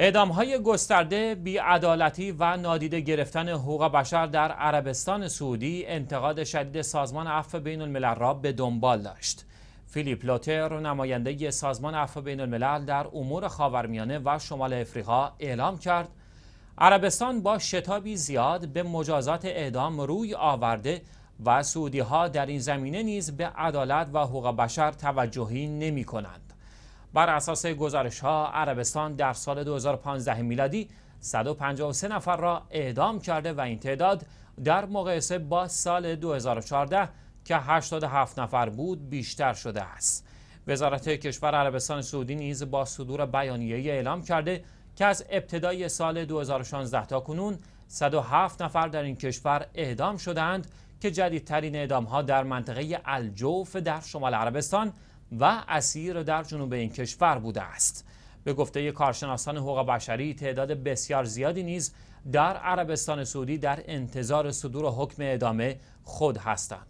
اعدام های گسترده، بیعدالتی و نادیده گرفتن حقوق بشر در عربستان سعودی انتقاد شدید سازمان عفو بین الملل را به دنبال داشت. فیلیپ لوتر نماینده سازمان عفو بین الملل در امور خاورمیانه و شمال افریقا اعلام کرد عربستان با شتابی زیاد به مجازات اعدام روی آورده و سعودی ها در این زمینه نیز به عدالت و حقوق بشر توجهی نمی کنند. بر اساس گزارش ها عربستان در سال 2015 میلادی 153 نفر را اعدام کرده و این تعداد در مقایسه با سال 2014 که 87 نفر بود بیشتر شده است. وزارت کشور عربستان سعودی نیز با صدور بیانیه اعلام کرده که از ابتدای سال 2016 تا کنون 107 نفر در این کشور اعدام شدند که جدیدترین اعدام ها در منطقه الجوف در شمال عربستان و اسیر در جنوب این کشور بوده است به گفته کارشناسان حقوق بشری تعداد بسیار زیادی نیز در عربستان سعودی در انتظار صدور حکم ادامه خود هستند